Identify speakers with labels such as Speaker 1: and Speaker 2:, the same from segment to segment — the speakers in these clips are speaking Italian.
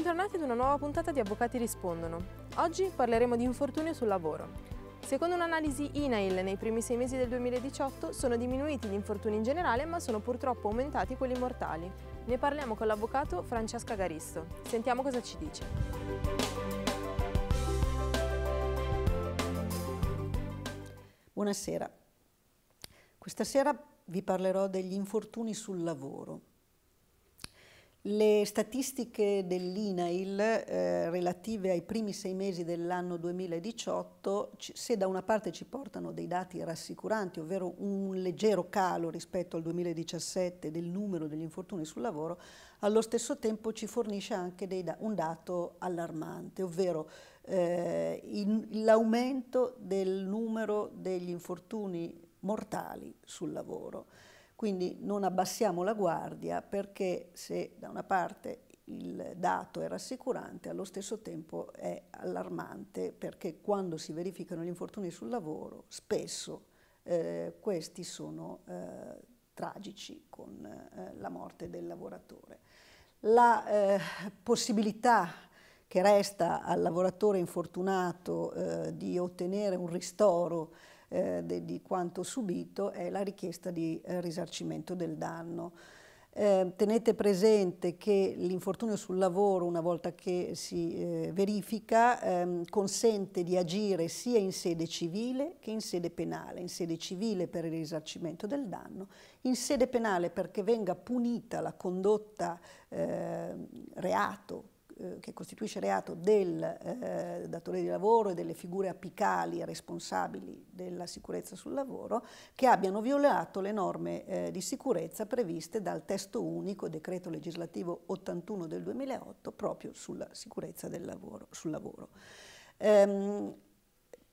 Speaker 1: Bentornati ad una nuova puntata di Avvocati Rispondono. Oggi parleremo di infortunio sul lavoro. Secondo un'analisi INAIL, nei primi sei mesi del 2018 sono diminuiti gli infortuni in generale, ma sono purtroppo aumentati quelli mortali. Ne parliamo con l'avvocato Francesca Garisto. Sentiamo cosa ci dice. Buonasera. Questa sera vi parlerò degli infortuni sul lavoro. Le statistiche dell'INAIL eh, relative ai primi sei mesi dell'anno 2018, se da una parte ci portano dei dati rassicuranti, ovvero un leggero calo rispetto al 2017 del numero degli infortuni sul lavoro, allo stesso tempo ci fornisce anche da un dato allarmante, ovvero eh, l'aumento del numero degli infortuni mortali sul lavoro. Quindi non abbassiamo la guardia perché se da una parte il dato è rassicurante, allo stesso tempo è allarmante perché quando si verificano gli infortuni sul lavoro spesso eh, questi sono eh, tragici con eh, la morte del lavoratore. La eh, possibilità che resta al lavoratore infortunato eh, di ottenere un ristoro eh, de, di quanto subito è la richiesta di eh, risarcimento del danno. Eh, tenete presente che l'infortunio sul lavoro, una volta che si eh, verifica, ehm, consente di agire sia in sede civile che in sede penale. In sede civile per il risarcimento del danno, in sede penale perché venga punita la condotta eh, reato eh, che costituisce reato del eh, datore di lavoro e delle figure apicali responsabili della sicurezza sul lavoro che abbiano violato le norme eh, di sicurezza previste dal testo unico decreto legislativo 81 del 2008 proprio sulla sicurezza del lavoro, sul lavoro. Ehm,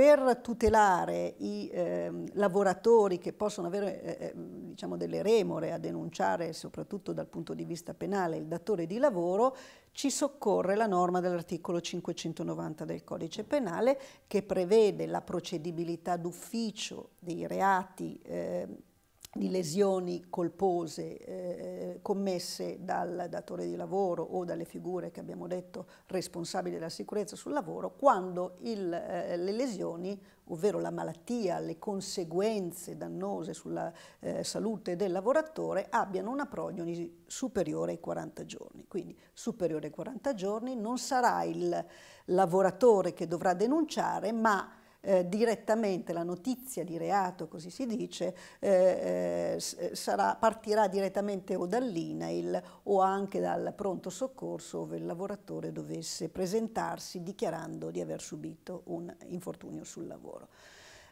Speaker 1: per tutelare i eh, lavoratori che possono avere eh, eh, diciamo delle remore a denunciare soprattutto dal punto di vista penale il datore di lavoro ci soccorre la norma dell'articolo 590 del codice penale che prevede la procedibilità d'ufficio dei reati eh, di lesioni colpose eh, commesse dal datore di lavoro o dalle figure che abbiamo detto responsabili della sicurezza sul lavoro, quando il, eh, le lesioni, ovvero la malattia, le conseguenze dannose sulla eh, salute del lavoratore, abbiano una prognosi superiore ai 40 giorni. Quindi superiore ai 40 giorni non sarà il lavoratore che dovrà denunciare, ma eh, direttamente la notizia di reato, così si dice, eh, eh sarà, partirà direttamente o dall'INAIL o anche dal pronto soccorso dove il lavoratore dovesse presentarsi dichiarando di aver subito un infortunio sul lavoro.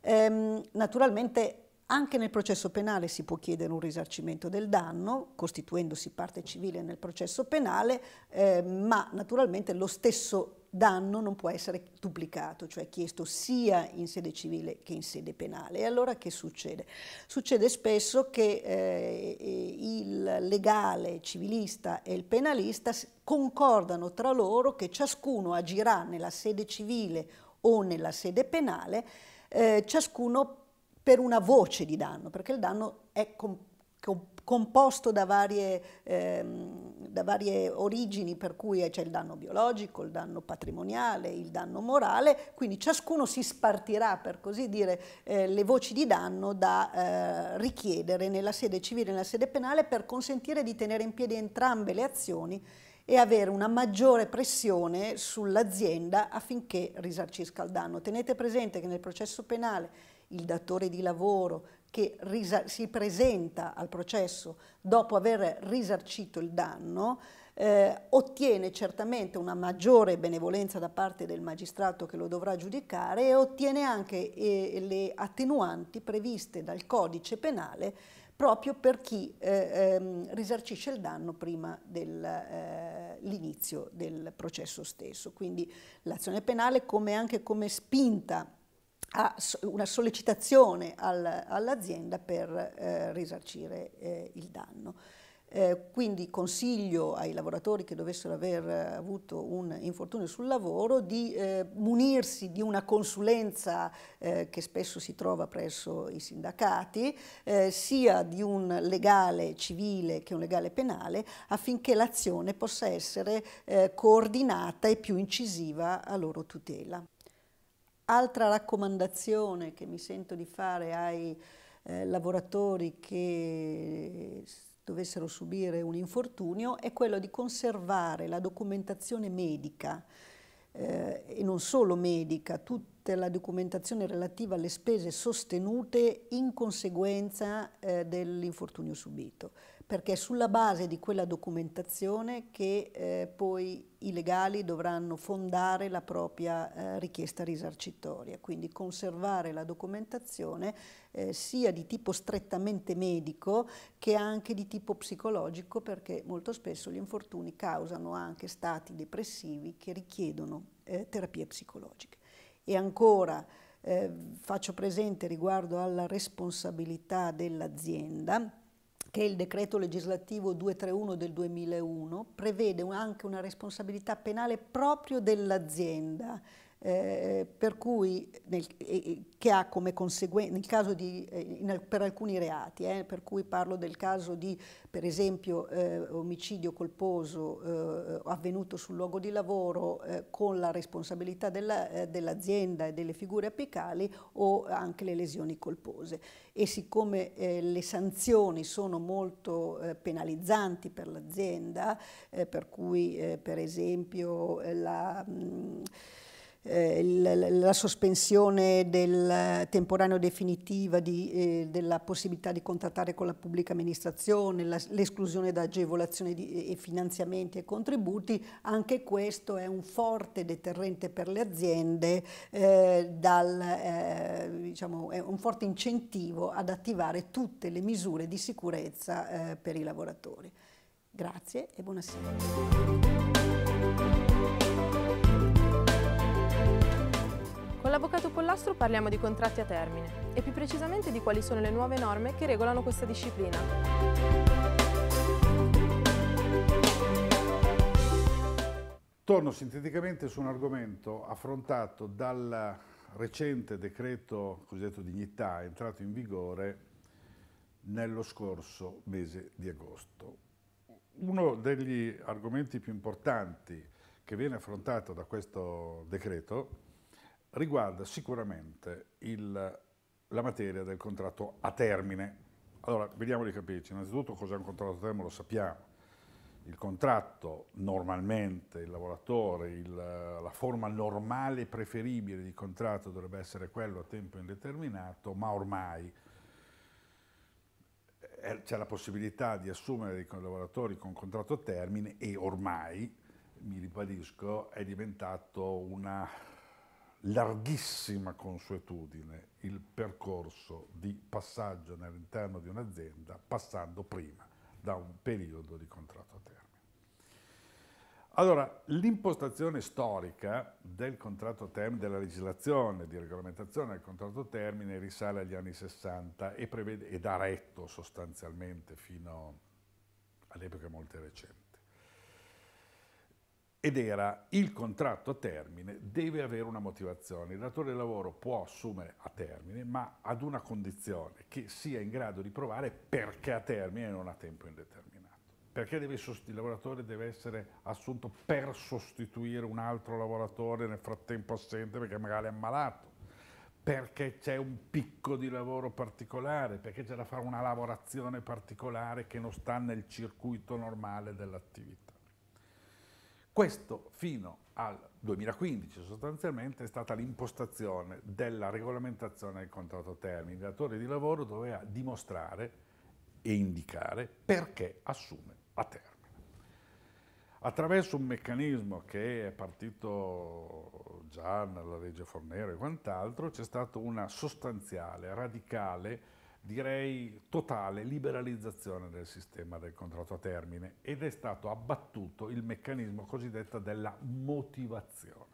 Speaker 1: Ehm, naturalmente anche nel processo penale si può chiedere un risarcimento del danno, costituendosi parte civile nel processo penale, eh, ma naturalmente lo stesso danno non può essere duplicato, cioè chiesto sia in sede civile che in sede penale. E allora che succede? Succede spesso che eh, il legale, civilista e il penalista concordano tra loro che ciascuno agirà nella sede civile o nella sede penale, eh, ciascuno per una voce di danno, perché il danno è completo com composto da varie, ehm, da varie, origini, per cui c'è il danno biologico, il danno patrimoniale, il danno morale, quindi ciascuno si spartirà, per così dire, eh, le voci di danno da eh, richiedere nella sede civile e nella sede penale per consentire di tenere in piedi entrambe le azioni e avere una maggiore pressione sull'azienda affinché risarcisca il danno. Tenete presente che nel processo penale il datore di lavoro, che si presenta al processo dopo aver risarcito il danno, eh, ottiene certamente una maggiore benevolenza da parte del magistrato che lo dovrà giudicare e ottiene anche eh, le attenuanti previste dal codice penale proprio per chi eh, ehm, risarcisce il danno prima dell'inizio eh, del processo stesso. Quindi l'azione penale come anche come spinta a una sollecitazione all'azienda per eh, risarcire eh, il danno. Eh, quindi consiglio ai lavoratori che dovessero aver avuto un infortunio sul lavoro di munirsi di una consulenza che spesso si trova presso i sindacati, sia di un legale civile che un legale penale, affinché l'azione possa essere coordinata e più incisiva a loro tutela. Altra raccomandazione che mi sento di fare ai eh, lavoratori che dovessero subire un infortunio è quello di conservare la documentazione medica eh, e non solo medica, tutta la documentazione relativa alle spese sostenute in conseguenza eh, dell'infortunio subito perché è sulla base di quella documentazione che eh, poi i legali dovranno fondare la propria eh, richiesta risarcitoria, quindi conservare la documentazione eh, sia di tipo strettamente medico che anche di tipo psicologico perché molto spesso gli infortuni causano anche stati depressivi che richiedono eh, terapie psicologiche. E ancora eh, faccio presente riguardo alla responsabilità dell'azienda, che il decreto legislativo 231 del 2001 prevede anche una responsabilità penale proprio dell'azienda eh, per cui nel, eh, eh che ha come conseguenza, eh, per alcuni reati, eh, per cui parlo del caso di per esempio eh, omicidio colposo avvenuto sul luogo di lavoro con la responsabilità dell'azienda e delle figure apicali o anche le lesioni colpose. E siccome le sanzioni sono molto penalizzanti per l'azienda, per cui per esempio la... Mh, mm, eh, la sospensione del temporaneo definitiva di, eh, della possibilità di contrattare con la pubblica amministrazione, l'esclusione da agevolazioni di, e finanziamenti e contributi, anche questo è un forte deterrente per le aziende, eh, dal, eh, diciamo, è un forte incentivo ad attivare tutte le misure di sicurezza eh, per i lavoratori. Grazie e buonasera. Con l'Avvocato Pollastro parliamo di contratti a termine e più precisamente di quali sono le nuove norme che regolano questa disciplina.
Speaker 2: Torno sinteticamente su un argomento affrontato dal recente decreto cosiddetto dignità entrato in vigore nello scorso mese di agosto. Uno degli argomenti più importanti che viene affrontato da questo decreto riguarda sicuramente il, la materia del contratto a termine. Allora, vediamo di capirci. Innanzitutto cos'è un contratto a termine, lo sappiamo. Il contratto normalmente, il lavoratore, il, la forma normale preferibile di contratto dovrebbe essere quello a tempo indeterminato, ma ormai eh, c'è la possibilità di assumere dei lavoratori con contratto a termine e ormai, mi ribadisco, è diventato una larghissima consuetudine il percorso di passaggio nell'interno di un'azienda passando prima da un periodo di contratto a termine. Allora, l'impostazione storica del contratto termine, della legislazione di regolamentazione del contratto a termine risale agli anni 60 e, prevede, ed ha retto sostanzialmente fino all'epoca molto recente ed era il contratto a termine deve avere una motivazione. Il datore di lavoro può assumere a termine, ma ad una condizione che sia in grado di provare perché a termine e non a tempo indeterminato. Perché deve, il lavoratore deve essere assunto per sostituire un altro lavoratore nel frattempo assente perché magari è ammalato, perché c'è un picco di lavoro particolare, perché c'è da fare una lavorazione particolare che non sta nel circuito normale dell'attività. Questo fino al 2015 sostanzialmente è stata l'impostazione della regolamentazione del contratto termine. Il datore di lavoro doveva dimostrare e indicare perché assume a termine. Attraverso un meccanismo che è partito già nella legge Fornero e quant'altro, c'è stata una sostanziale, radicale direi totale liberalizzazione del sistema del contratto a termine ed è stato abbattuto il meccanismo cosiddetto della motivazione.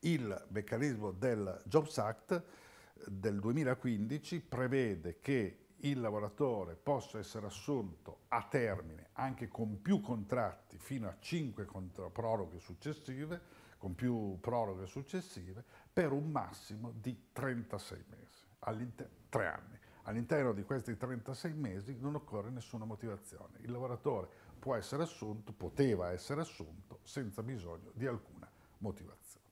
Speaker 2: Il meccanismo del Jobs Act eh, del 2015 prevede che il lavoratore possa essere assunto a termine anche con più contratti fino a 5 proroghe successive, con più proroghe successive, per un massimo di 36 mesi tre anni. All'interno di questi 36 mesi non occorre nessuna motivazione. Il lavoratore può essere assunto, poteva essere assunto senza bisogno di alcuna motivazione.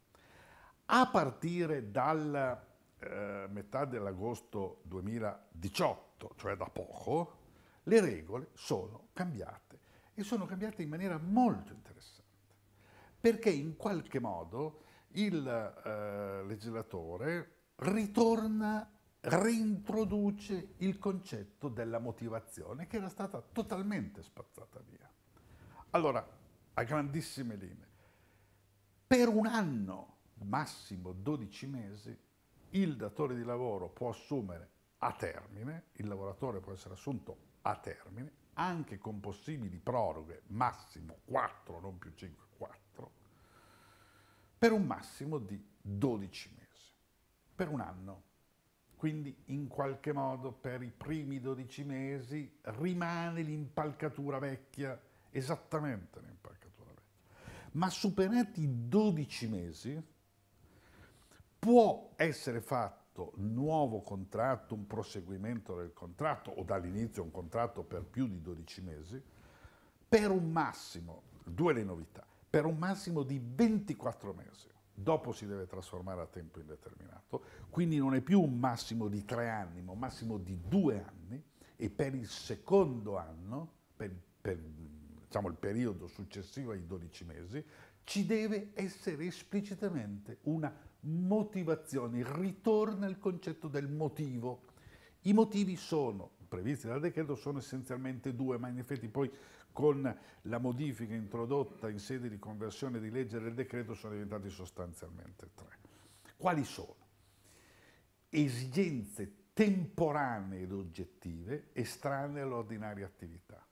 Speaker 2: A partire dalla eh, metà dell'agosto 2018, cioè da poco, le regole sono cambiate e sono cambiate in maniera molto interessante perché in qualche modo il eh, legislatore ritorna reintroduce il concetto della motivazione che era stata totalmente spazzata via. Allora, a grandissime linee, per un anno, massimo 12 mesi, il datore di lavoro può assumere a termine, il lavoratore può essere assunto a termine, anche con possibili proroghe, massimo 4, non più 5, 4, per un massimo di 12 mesi, per un anno quindi in qualche modo per i primi 12 mesi rimane l'impalcatura vecchia, esattamente l'impalcatura vecchia. Ma superati i 12 mesi può essere fatto nuovo contratto, un proseguimento del contratto o dall'inizio un contratto per più di 12 mesi, per un massimo, due le novità, per un massimo di 24 mesi dopo si deve trasformare a tempo indeterminato, quindi non è più un massimo di tre anni, ma un massimo di due anni e per il secondo anno, per, per diciamo, il periodo successivo ai 12 mesi, ci deve essere esplicitamente una motivazione, ritorna il concetto del motivo. I motivi sono previsti dal decreto sono essenzialmente due, ma in effetti poi con la modifica introdotta in sede di conversione di legge del decreto sono diventati sostanzialmente tre. Quali sono? Esigenze temporanee ed oggettive estranee all'ordinaria attività.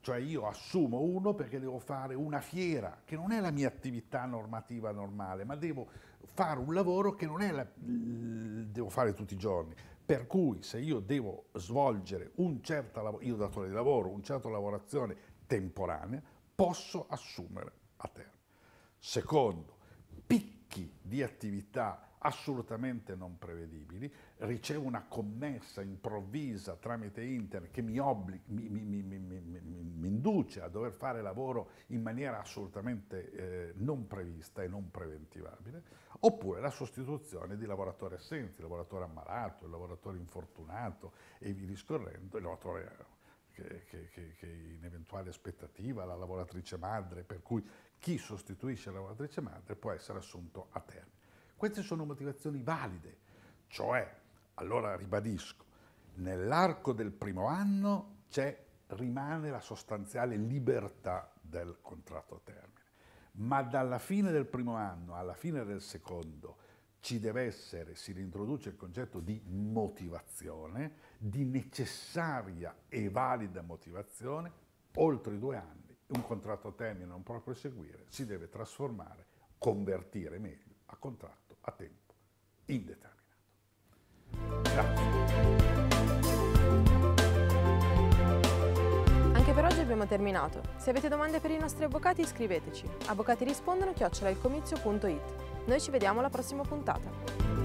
Speaker 2: Cioè io assumo uno perché devo fare una fiera, che non è la mia attività normativa normale, ma devo fare un lavoro che non è la, devo fare tutti i giorni, per cui se io devo svolgere un certo, lavoro, io datore di lavoro, un certo lavorazione temporanea, posso assumere a termine. Secondo, picchi di attività assolutamente non prevedibili, ricevo una commessa improvvisa tramite internet che mi, obbliga, mi, mi, mi induce a dover fare lavoro in maniera assolutamente eh, non prevista e non preventivabile, oppure la sostituzione di lavoratori assenti, lavoratore ammalato, lavoratore infortunato e vi discorrendo, il lavoratore che, che, che, in eventuale aspettativa la lavoratrice madre, per cui chi sostituisce la lavoratrice madre può essere assunto a termine. Queste sono motivazioni valide, cioè, allora ribadisco, nell'arco del primo anno rimane la sostanziale libertà del contratto a termine, ma dalla fine del primo anno alla fine del secondo ci deve essere, si reintroduce il concetto di motivazione, di necessaria e valida motivazione, oltre i due anni, un contratto a termine non può proseguire, si deve trasformare, convertire meglio a contratto a tempo indeterminato. Grazie.
Speaker 1: Anche per oggi abbiamo terminato. Se avete domande per i nostri avvocati iscriveteci. Avvocati rispondono chiocciolailcomizio.it. Noi ci vediamo alla prossima puntata.